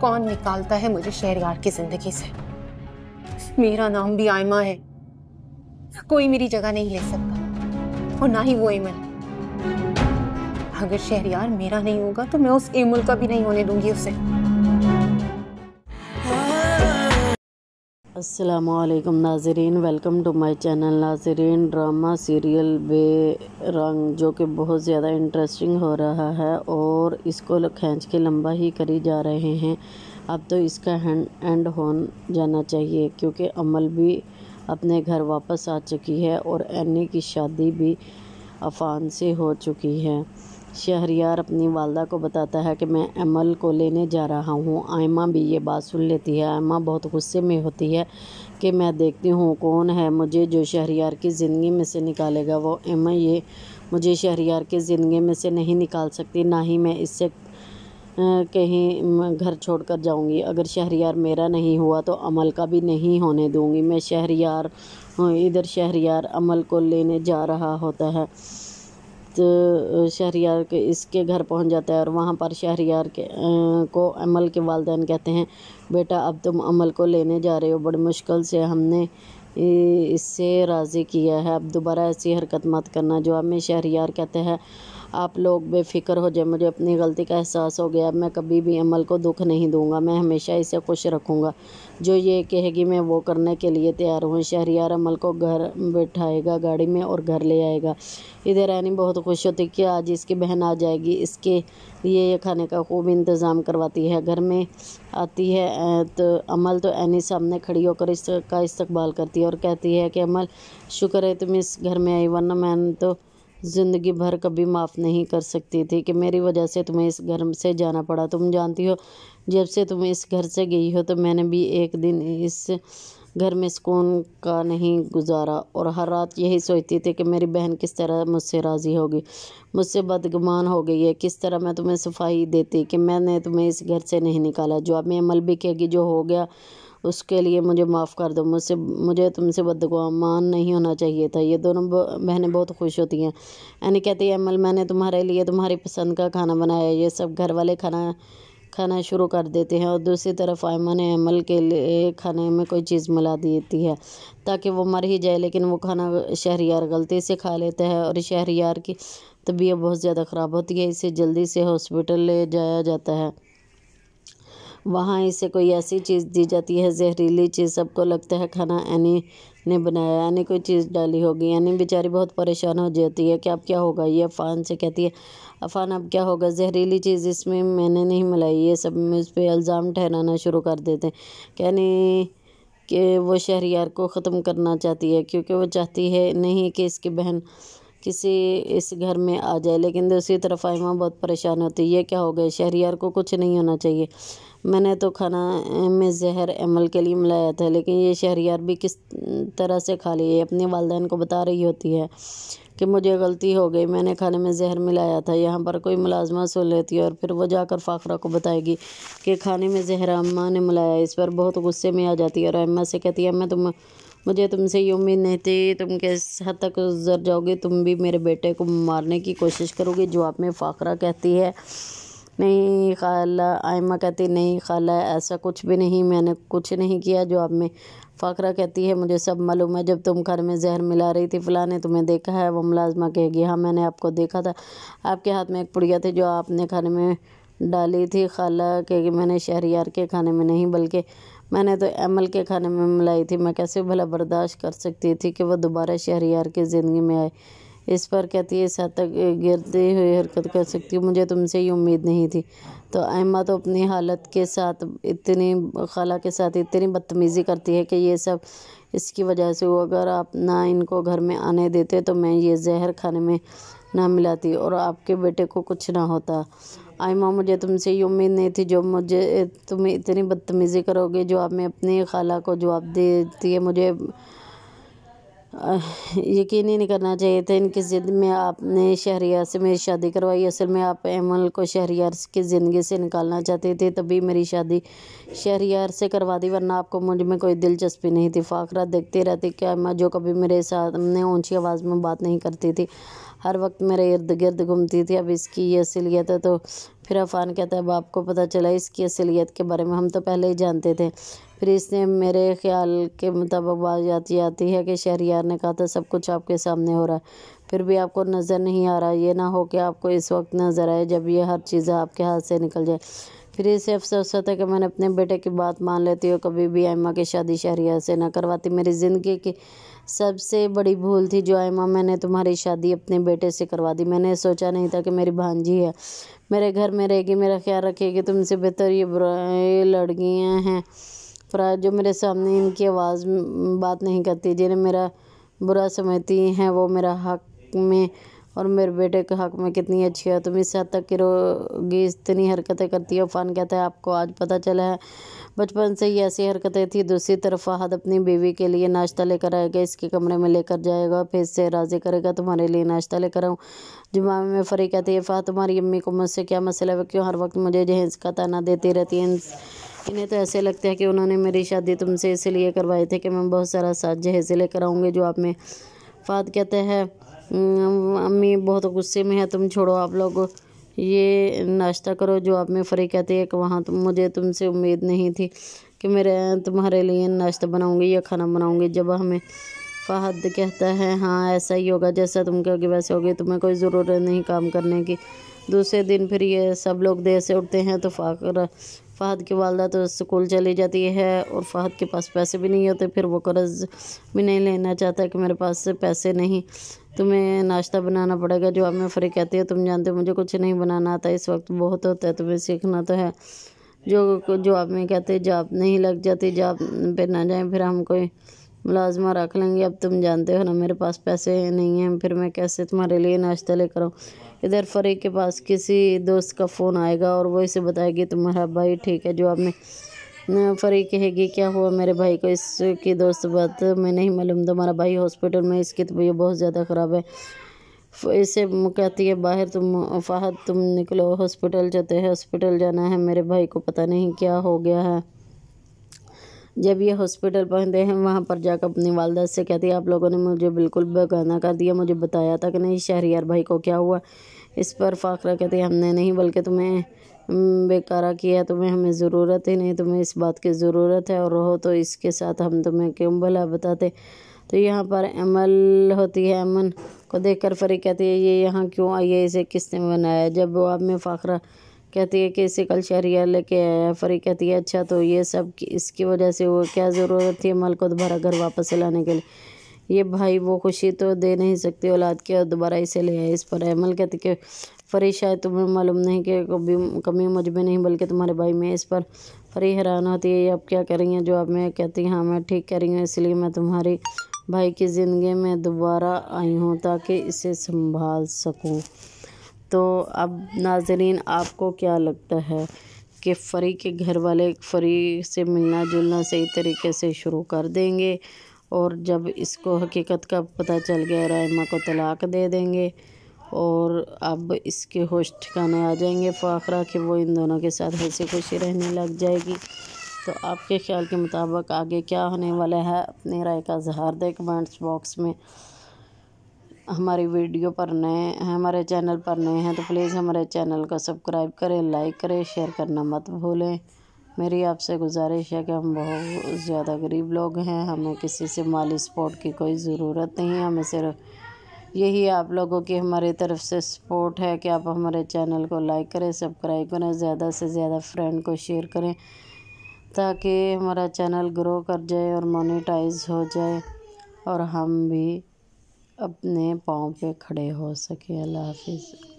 कौन निकालता है मुझे यार की जिंदगी से मेरा नाम भी आयमा है कोई मेरी जगह नहीं ले सकता और ना ही वो एमल अगर यार मेरा नहीं होगा तो मैं उस एमल का भी नहीं होने दूंगी उसे असलकम नाजरीन वेलकम टू माय चैनल नाजरीन ड्रामा सीरियल बे रंग जो कि बहुत ज़्यादा इंटरेस्टिंग हो रहा है और इसको लोग खींच के लंबा ही करी जा रहे हैं अब तो इसका हैंड एंड हो जाना चाहिए क्योंकि अमल भी अपने घर वापस आ चुकी है और एनी की शादी भी अफान से हो चुकी है शहरियार अपनी वालदा को बताता है कि मैं अमल को लेने जा रहा हूँ आयमा भी ये बात सुन लेती है आयमा बहुत गुस्से में होती है कि मैं देखती हूँ कौन है मुझे जो शहरियार की ज़िंदगी में से निकालेगा वो अमा ये मुझे शहरियार की ज़िंदगी में से नहीं निकाल सकती ना ही मैं इससे कहीं घर छोड़कर जाऊँगी अगर शहरियार मेरा नहीं हुआ तो अमल का भी नहीं होने दूंगी मैं शहरियार इधर शहरियार अमल को लेने जा रहा होता है शहरियार के इसके घर पहुंच जाता है और वहाँ पर शहरियार के को अमल के वालदेन कहते हैं बेटा अब तुम अमल को लेने जा रहे हो बड़ी मुश्किल से हमने इससे राज़ी किया है अब दोबारा ऐसी हरकत मत करना जो हमें शहरियार कहते हैं आप लोग बेफिक्र हो जाए मुझे अपनी गलती का एहसास हो गया मैं कभी भी अमल को दुख नहीं दूंगा मैं हमेशा इसे खुश रखूंगा जो ये कहेगी मैं वो करने के लिए तैयार हूँ शहरियार अमल को घर बैठाएगा गाड़ी में और घर ले आएगा इधर रानी बहुत खुश होती कि आज इसकी बहन आ जाएगी इसके ये ये खाने का खूब इंतज़ाम करवाती है घर में आती है तो अमल तो एनी सामने खड़ी होकर इसका इस्तकबाल करती है और कहती है कि अमल शुक्र है तुम इस घर में आई वरना मैंने तो ज़िंदगी भर कभी माफ़ नहीं कर सकती थी कि मेरी वजह से तुम्हें इस घर से जाना पड़ा तुम जानती हो जब से तुम इस घर से गई हो तो मैंने भी एक दिन इस घर में सुकून का नहीं गुजारा और हर रात यही सोचती थी कि मेरी बहन किस तरह मुझसे राज़ी होगी मुझसे बदगुमान हो गई है किस तरह मैं तुम्हें सफाई देती कि मैंने तुम्हें इस घर से नहीं निकाला जो अब मैं अमल भी कहेगी जो हो गया उसके लिए मुझे माफ़ कर दो मुझसे मुझे तुमसे बदगुमान नहीं होना चाहिए था ये दोनों बहनें बहुत खुश होती हैं यानी कहती है अमल मैंने तुम्हारे लिए तुम्हारी पसंद का खाना बनाया ये सब घर वाले खाना खाना शुरू कर देते हैं और दूसरी तरफ आयमा ने अमल के लिए खाने में कोई चीज़ मिला देती है ताकि वो मर ही जाए लेकिन वो खाना शहरियार गलती से खा लेता है और शहरियार की तबीयत बहुत ज़्यादा ख़राब होती है इसे जल्दी से हॉस्पिटल ले जाया जाता है वहाँ इसे कोई ऐसी चीज़ दी जाती है जहरीली चीज़ सबको लगता है खाना एनी ने बनाया यानी कोई चीज़ डाली होगी यानी बेचारी बहुत परेशान हो जाती है कि अब क्या होगा ये अफान से कहती है अफान अब क्या होगा जहरीली चीज़ इसमें मैंने नहीं मिलाई ये सब उस पर इल्ज़ाम ठहराना शुरू कर देते हैं कहने कि वो शहरियार को ख़त्म करना चाहती है क्योंकि वो चाहती है नहीं कि इसकी बहन किसी इस घर में आ जाए लेकिन दूसरी तरफ आयमा बहुत परेशान होती है ये क्या हो गया शहरियार को कुछ नहीं होना चाहिए मैंने तो खाना में जहर अमल के लिए मिलाया था लेकिन ये शहरियार भी किस तरह से खा ली है अपने वालदेन को बता रही होती है कि मुझे गलती हो गई मैंने खाने में जहर मिलाया था यहाँ पर कोई मुलाजमा सुन लेती है और फिर वो जाकर फाखरा को बताएगी कि खाने में जहर अम्मा ने मिलाया इस पर बहुत गुस्से में आ जाती है और अम्मा से कहती है अम्मा तुम मुझे तुमसे ये उम्मीद नहीं थी तुम किस हद तक गुजर जाओगे तुम भी मेरे बेटे को मारने की कोशिश करोगे जवाब में फ़ाखरा कहती है नहीं खाला आयमा कहती नहीं खाला ऐसा कुछ भी नहीं मैंने कुछ नहीं किया जो आप में फ़करा कहती है मुझे सब मालूम है जब तुम घर में जहर मिला रही थी फ़लाँ ने तुम्हें देखा है वो मुलाजमा कहेगी हाँ मैंने आपको देखा था आपके हाथ में एक पुड़िया थी जो आपने घर में डाली थी खाला के मैंने शहरियार के खाने में नहीं बल्कि मैंने तो एमल के खाने में मिलाई थी मैं कैसे भला बर्दाश्त कर सकती थी कि वह दोबारा शहरियार की ज़िंदगी में आए इस पर कहती है साथ गिरते हुए हरकत कर सकती हूँ मुझे तुमसे ये उम्मीद नहीं थी तो अम्मा तो अपनी हालत के साथ इतनी खाला के साथ इतनी बदतमीज़ी करती है कि ये सब इसकी वजह से वो अगर आप ना इनको घर में आने देते तो मैं ये जहर खाने में ना मिलाती और आपके बेटे को कुछ ना होता आयमा मुझे तुमसे ये उम्मीद नहीं थी जो मुझे तुम इतनी बदतमीज़ी करोगे जो आप मैं अपनी खाला को जवाब देती है मुझे यकीन ही नहीं करना चाहिए था इनकी ज़िद में आपने शहरियार से मेरी शादी करवाई असल में आप एमल को शहरियार की ज़िंदगी से निकालना चाहते थे तभी मेरी शादी शहरियार से करवा दी वरना आपको मुझ में कोई दिलचस्पी नहीं थी फ़ाखरा देखते रहते क्या मैं जो कभी मेरे साथ ने ऊँची आवाज़ में बात नहीं करती थी हर वक्त मेरे इर्द गिर्द घूमती थी अब इसकी ये असलियत है तो फिर अफान कहता है अब आपको पता चला इसकी असलियत के बारे में हम तो पहले ही जानते थे फिर इसने मेरे ख्याल के मुताबिक बात आती आती है कि शहरियार ने कहा था सब कुछ आपके सामने हो रहा है फिर भी आपको नज़र नहीं आ रहा ये ना हो कि आपको इस वक्त नज़र आए जब ये हर चीज़ आपके हाथ से निकल जाए फिर इसे अफसोस होता है कि मैंने अपने बेटे की बात मान लेती और कभी भी आयमा की शादी शहरिया से ना करवाती मेरी ज़िंदगी की सबसे बड़ी भूल थी जो आयमा मैंने तुम्हारी शादी अपने बेटे से करवा दी मैंने सोचा नहीं था कि मेरी भांजी है मेरे घर में रहेगी मेरा ख्याल रखेगी तुमसे बेहतर ये बुरा लड़कियाँ हैं पर जो मेरे सामने इनकी आवाज़ बात नहीं करती जिन्हें मेरा बुरा समझती हैं वो मेरा हक में और मेरे बेटे के हक में कितनी अच्छी है तुम इस हद तक कि रोगी इतनी हरकतें करती हो फ़ान कहता है आपको आज पता चला है बचपन से ही ऐसी हरकतें थी दूसरी तरफ फहद अपनी बीवी के लिए नाश्ता लेकर आएगा इसके कमरे में लेकर जाएगा फिर से राज़ी करेगा तुम्हारे लिए नाश्ता लेकर आऊँ जुम्मे में फरी कहती है फहद तुम्हारी अम्मी को मुझसे क्या मसला है क्यों हर वक्त मुझे जहेज का ताना देती रहती है इन्हें तो ऐसे लगता है कि उन्होंने मेरी शादी तुमसे इसलिए करवाई थी कि मैं बहुत सारा साथ जहेज लेकर आऊँगी जो आप में फाद कहते हैं अम्मी बहुत गुस्से में है तुम छोड़ो आप लोग ये नाश्ता करो जो आप में फ़री कहती है कि वहाँ तुम मुझे तुमसे उम्मीद नहीं थी कि मेरे तुम्हारे लिए नाश्ता बनाऊँगी या खाना बनाऊँगी जब हमें फहद कहता है हाँ ऐसा ही होगा जैसा तुम कहोगे वैसे होगी तुम्हें कोई ज़रूरत नहीं काम करने की दूसरे दिन फिर ये सब लोग देर से उठते हैं तो फ़ाकर फ़हद की वालदा तो स्कूल चली जाती है और फ़हद के पास पैसे भी नहीं होते फिर वो कर्ज़ भी नहीं लेना चाहता कि मेरे पास से पैसे नहीं तुम्हें नाश्ता बनाना पड़ेगा जो हमें फ्री कहती है तुम जानते हो मुझे कुछ नहीं बनाना आता इस वक्त बहुत होता है तुम्हें सीखना तो है जो जो आप में कहते जॉब नहीं लग जाती जॉब पे ना जाए फिर हम कोई मुलाजमा रख लेंगे अब तुम जानते हो ना मेरे पास पैसे नहीं हैं फिर मैं कैसे तुम्हारे लिए नाश्ता लेकर आऊँ इधर फरीक के पास किसी दोस्त का फ़ोन आएगा और वो इसे बताएगी तुम्हारा भाई ठीक है जवाब में फरी कहेगी क्या हुआ मेरे भाई को इसकी दोस्त बात मैं नहीं मालूम तुम्हारा भाई हॉस्पिटल में इसकी तबीयत बहुत ज़्यादा ख़राब है इसे कहती है बाहर तुम फाहद तुम निकलो हॉस्पिटल जाते हैं हॉस्पिटल जाना है मेरे भाई को पता नहीं क्या हो गया है जब ये हॉस्पिटल पहुँचते हैं वहाँ पर जाकर अपनी वालदा से कहती है आप लोगों ने मुझे बिल्कुल बेगाना कर दिया मुझे बताया था कि नहीं शहरियार भाई को क्या हुआ इस पर फ़ाखरा कहती है हमने नहीं बल्कि तुम्हें हम्म, बेकारा किया तुम्हें हमें ज़रूरत ही नहीं तुम्हें इस बात की ज़रूरत है और रहो तो इसके साथ हम तुम्हें क्यों भला बताते तो यहाँ पर अमल होती है अमन को देखकर फरी कहती है ये यहाँ क्यों आई है इसे किसने बनाया जब वो आप में फाखरा कहती है कि इसे कल शहरिया लेके आया फरी कहती है अच्छा तो ये सब इसकी वजह से वो क्या ज़रूरत थी मल को दोबारा घर वापस लाने के लिए ये भाई वो खुशी तो दे नहीं सकती औलाद की और दोबारा इसे ले आए इस पर अमल कहते कि फरी शायद तुम्हें मालूम नहीं कि कभी कमी मुझ में नहीं बल्कि तुम्हारे भाई में इस पर फरी हैरान होती है ये आप क्या करेंगे जो आप मैं कहती हाँ मैं ठीक कह रही हूँ इसलिए मैं तुम्हारी भाई की ज़िंदगी में दोबारा आई हूँ ताकि इसे संभाल सकूँ तो अब नाजरीन आपको क्या लगता है कि फ़री के घर वाले फ़री से मिलना जुलना सही तरीके से शुरू कर देंगे और जब इसको हकीकत का पता चल गया रायमा को तलाक दे देंगे और अब इसके होश ठिकाने आ जाएंगे फ़ाखरा कि वो इन दोनों के साथ हंसी खुशी रहने लग जाएगी तो आपके ख्याल के मुताबिक आगे क्या होने वाला है अपनी राय का इजहार दे कमेंट्स बॉक्स में हमारी वीडियो पर नए हैं हमारे चैनल पर नए हैं तो प्लीज़ हमारे चैनल को सब्सक्राइब करें लाइक करें शेयर करना मत भूलें मेरी आपसे गुजारिश है कि हम बहुत ज़्यादा गरीब लोग हैं हमें किसी से माली सपोर्ट की कोई ज़रूरत नहीं है हमें सिर्फ यही आप लोगों की हमारी तरफ से सपोर्ट है कि आप हमारे चैनल को लाइक करें सब्सक्राइब करें ज़्यादा से ज़्यादा फ्रेंड को शेयर करें ताकि हमारा चैनल ग्रो कर जाए और मोनेटाइज हो जाए और हम भी अपने पाँव पे खड़े हो सके अल्लाह हाफिज़